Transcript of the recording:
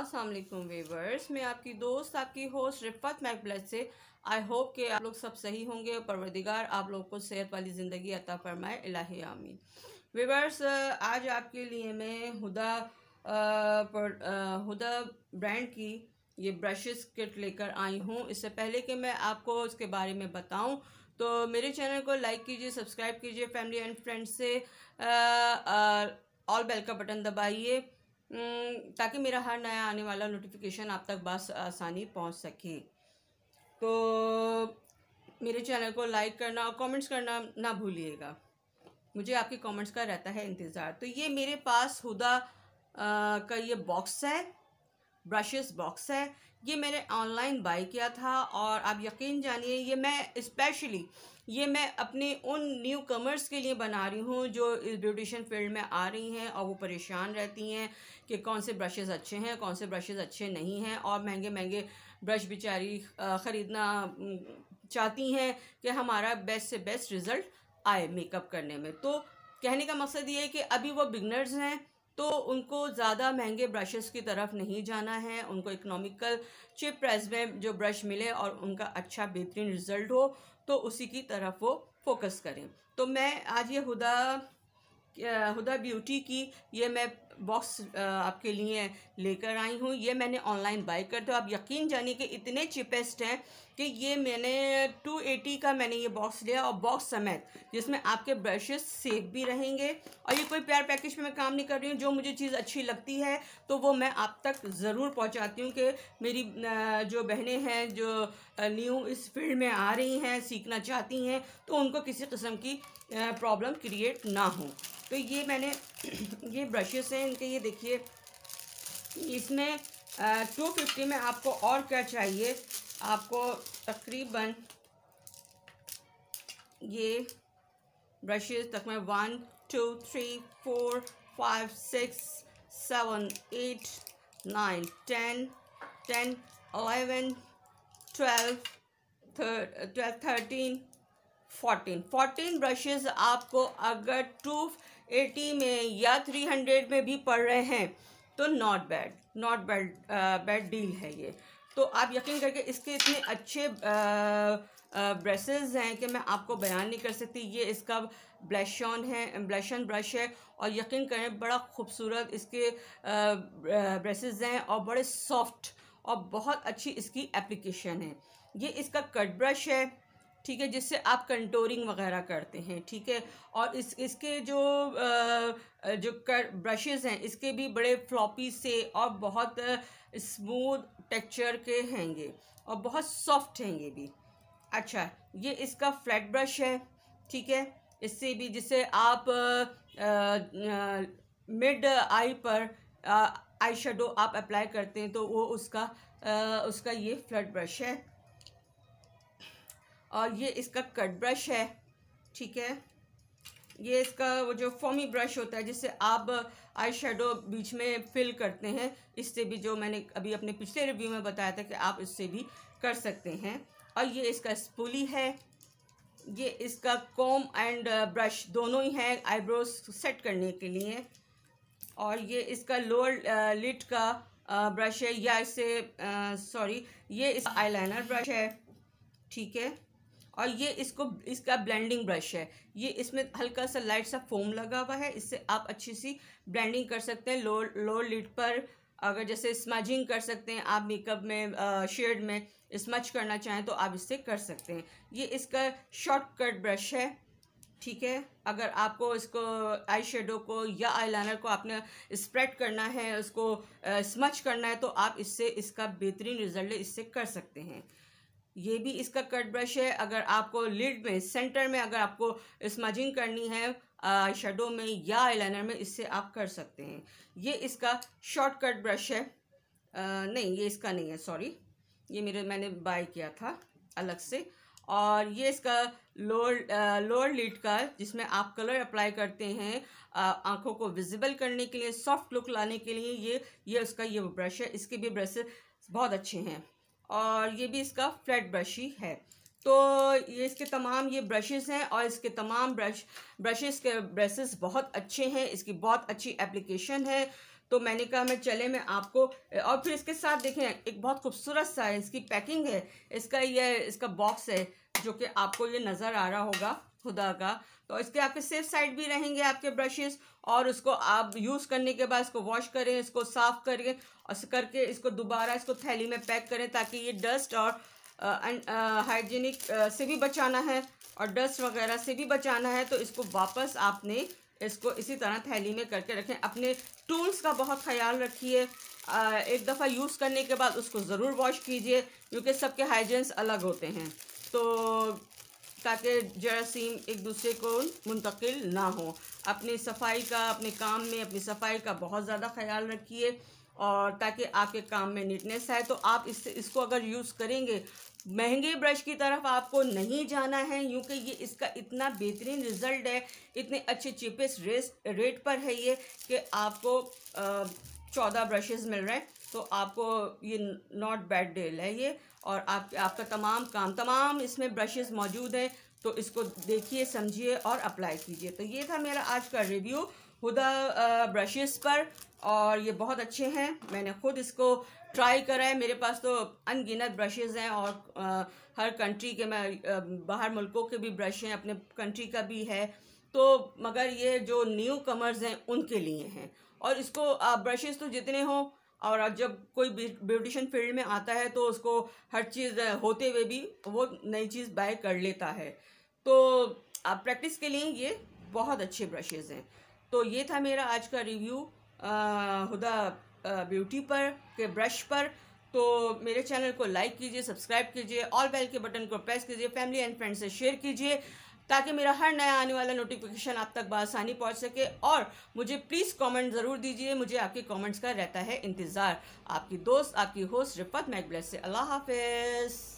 Aslam weavers मैं आपकी दोस्त आपकी होस्ट रिफत मैकबलत से आई होप कि आप लोग सब सही होंगे और परवरदिगार आप लोग को सेहत वाली ज़िंदगी अता फरमाए इलाही आमीन वेवर्स आज आपके लिए मैं हुदा हुदा ब्रांड की ये ब्रशेस किट लेकर आई हूँ इससे पहले कि मैं आपको उसके बारे में बताऊँ तो मेरे चैनल को लाइक कीजिए सब्सक्राइब कीजिए फैमिली एंड फ्रेंड्स से ऑल बेल का बटन दबाइए हम्म, ताकि मेरा हर नया आने वाला नोटिफिकेशन आप तक बस आसानी पहुंच सके तो मेरे चैनल को लाइक करना और कमेंट्स करना ना भूलिएगा मुझे आपके कमेंट्स का रहता है इंतज़ार तो ये मेरे पास हुदा आ, का ये बॉक्स है ब्रशेस बॉक्स है ये मैंने ऑनलाइन बाई किया था और आप यकीन जानिए ये मैं स्पेशली ये मैं अपने उन न्यू कमर्स के लिए बना रही हूँ जो इस ब्यूटिशन फील्ड में आ रही हैं और वो परेशान रहती हैं कि कौन से ब्रशेज़ अच्छे हैं कौन से ब्रशेज़ अच्छे नहीं हैं और महंगे महंगे ब्रश बेचारी ख़रीदना चाहती हैं कि हमारा बेस्ट से बेस्ट रिज़ल्ट आए मेकअप करने में तो कहने का मकसद ये है कि अभी वो बिगनर्स हैं तो उनको ज़्यादा महंगे ब्रशेस की तरफ नहीं जाना है उनको इकोनॉमिकल चिप प्राइस में जो ब्रश मिले और उनका अच्छा बेहतरीन रिजल्ट हो तो उसी की तरफ वो फोकस करें तो मैं आज ये हुदा हुदा ब्यूटी की ये मैं बॉक्स uh, आपके लिए लेकर आई हूँ ये मैंने ऑनलाइन बाई कर तो आप यकीन जानिए कि इतने चिपेस्ट हैं कि ये मैंने 280 का मैंने ये बॉक्स लिया और बॉक्स समेत जिसमें आपके ब्रशेस सेफ भी रहेंगे और ये कोई प्यार पैकेज में मैं काम नहीं कर रही हूँ जो मुझे चीज़ अच्छी लगती है तो वो मैं आप तक ज़रूर पहुँचाती हूँ कि मेरी जो बहनें हैं जो न्यू इस फील्ड में आ रही हैं सीखना चाहती हैं तो उनको किसी किस्म की प्रॉब्लम क्रिएट ना हो तो ये मैंने ये ब्रशेस हैं इनके ये देखिए इसमें टू फिफ्टी में आपको और क्या चाहिए आपको तकरीबन ये ब्रशेस तक में one two three four five six seven eight nine ten ten eleven twelve thirteen fourteen fourteen brushes आपको अगर टू एटी में या थ्री हंड्रेड में भी पड़ रहे हैं तो not bad not bad bad deal है ये तो आप यकीन करके इसके इतने अच्छे ब्रशेज़ uh, uh, हैं कि मैं आपको बयान नहीं कर सकती ये इसका ब्लैशन है ब्लैशन ब्रश है और यकीन करें बड़ा खूबसूरत इसके ब्रशेज़ uh, हैं और बड़े सॉफ्ट और बहुत अच्छी इसकी एप्लीकेशन है ये इसका कट ब्रश है ठीक है जिससे आप कंटोरिंग वगैरह करते हैं ठीक है और इस इसके जो आ, जो कर ब्रशेज़ हैं इसके भी बड़े फ्लॉपी से और बहुत स्मूथ टेक्चर के हैंगे और बहुत सॉफ्ट हैंगे भी अच्छा ये इसका फ्लैट ब्रश है ठीक है इससे भी जिससे आप आ, आ, मिड आई पर आई शेडो आप अप्लाई करते हैं तो वो उसका आ, उसका ये फ्लैट ब्रश है और ये इसका कट ब्रश है ठीक है ये इसका वो जो फॉमी ब्रश होता है जिससे आप आई शेडो बीच में फिल करते हैं इससे भी जो मैंने अभी अपने पिछले रिव्यू में बताया था कि आप इससे भी कर सकते हैं और ये इसका स्पूली है ये इसका कॉम एंड ब्रश दोनों ही हैं आईब्रोज सेट करने के लिए और ये इसका लोअर लिट uh, का ब्रश uh, है या इसे सॉरी uh, ये इस आईलाइनर ब्रश है ठीक है और ये इसको इसका ब्लेंडिंग ब्रश है ये इसमें हल्का सा लाइट सा फोम लगा हुआ है इससे आप अच्छी सी ब्लेंडिंग कर सकते हैं लो लो लिड पर अगर जैसे स्मजिंग कर सकते हैं आप मेकअप में शेड में स्मच करना चाहें तो आप इससे कर सकते हैं ये इसका शॉर्टकट ब्रश है ठीक है अगर आपको इसको आई शेडो को या आई लाइनर को आपने स्प्रेड करना है उसको स्मच करना है तो आप इससे इसका बेहतरीन रिजल्ट इससे कर सकते हैं ये भी इसका कट ब्रश है अगर आपको लिड में सेंटर में अगर आपको स्मजिंग करनी है शेडो में या आईलाइनर में इससे आप कर सकते हैं ये इसका शॉर्ट कट ब्रश है आ, नहीं ये इसका नहीं है सॉरी ये मेरे मैंने बाय किया था अलग से और ये इसका लोअर लोअर लिड का जिसमें आप कलर अप्लाई करते हैं आंखों को विजिबल करने के लिए सॉफ्ट लुक लाने के लिए ये ये उसका ये ब्रश है इसके भी ब्रश बहुत अच्छे हैं और ये भी इसका फ्लैट ब्रश ही है तो ये इसके तमाम ये ब्रशेस हैं और इसके तमाम ब्रश ब्रशेस के ब्रशेस बहुत अच्छे हैं इसकी बहुत अच्छी एप्लीकेशन है तो मैंने कहा मैं चले मैं आपको और फिर इसके साथ देखें एक बहुत खूबसूरत सा है इसकी पैकिंग है इसका ये इसका बॉक्स है जो कि आपको ये नज़र आ रहा होगा खुदा का तो इसके आपके सेफ साइड भी रहेंगे आपके ब्रशेस और उसको आप यूज़ करने के बाद इसको वॉश करें इसको साफ़ करें और करके इसको दोबारा इसको थैली में पैक करें ताकि ये डस्ट और हाइजीनिक से भी बचाना है और डस्ट वगैरह से भी बचाना है तो इसको वापस आपने इसको इसी तरह थैली में करके रखें अपने टूल्स का बहुत ख्याल रखिए एक दफ़ा यूज़ करने के बाद उसको ज़रूर वॉश कीजिए क्योंकि सबके हाइजेंस अलग होते हैं तो ताकि जरासीम एक दूसरे को मुंतकिल ना हो अपनी सफाई का अपने काम में अपनी सफाई का बहुत ज़्यादा ख्याल रखिए और ताकि आपके काम में नीटनेस आए तो आप इससे इसको अगर यूज़ करेंगे महंगे ब्रश की तरफ आपको नहीं जाना है क्योंकि ये इसका इतना बेहतरीन रिज़ल्ट है इतने अच्छे चीपेस्ट रेस रेट पर है ये कि आपको आ, चौदह ब्रशेज़ मिल रहे हैं तो आपको ये नॉट बैड डील है ये और आप आपका तमाम काम तमाम इसमें ब्रशेज़ मौजूद हैं तो इसको देखिए समझिए और अप्लाई कीजिए तो ये था मेरा आज का रिव्यू हुदा ब्रशेस पर और ये बहुत अच्छे हैं मैंने ख़ुद इसको ट्राई करा है मेरे पास तो अनगिनत ब्रशेज़ हैं और आ, हर कंट्री के मैं बाहर मुल्कों के भी ब्रश हैं अपने कंट्री का भी है तो मगर ये जो न्यू कमर्स हैं उनके लिए हैं और इसको ब्रशेस तो जितने हों और जब कोई ब्यूटिशन फील्ड में आता है तो उसको हर चीज़ होते हुए भी वो नई चीज़ बाय कर लेता है तो आप प्रैक्टिस के लिए ये बहुत अच्छे ब्रशेज़ हैं तो ये था मेरा आज का रिव्यू हुदा ब्यूटी पर के ब्रश पर तो मेरे चैनल को लाइक कीजिए सब्सक्राइब कीजिए ऑल बेल के बटन को प्रेस कीजिए फैमिली एंड फ्रेंड्स से शेयर कीजिए ताकि मेरा हर नया आने वाला नोटिफिकेशन आप तक बसानी पहुंच सके और मुझे प्लीज़ कमेंट ज़रूर दीजिए मुझे आपके कमेंट्स का रहता है इंतज़ार आपकी दोस्त आपकी होस्ट रिफत मैकब्लेस से अल्लाह हाफिज़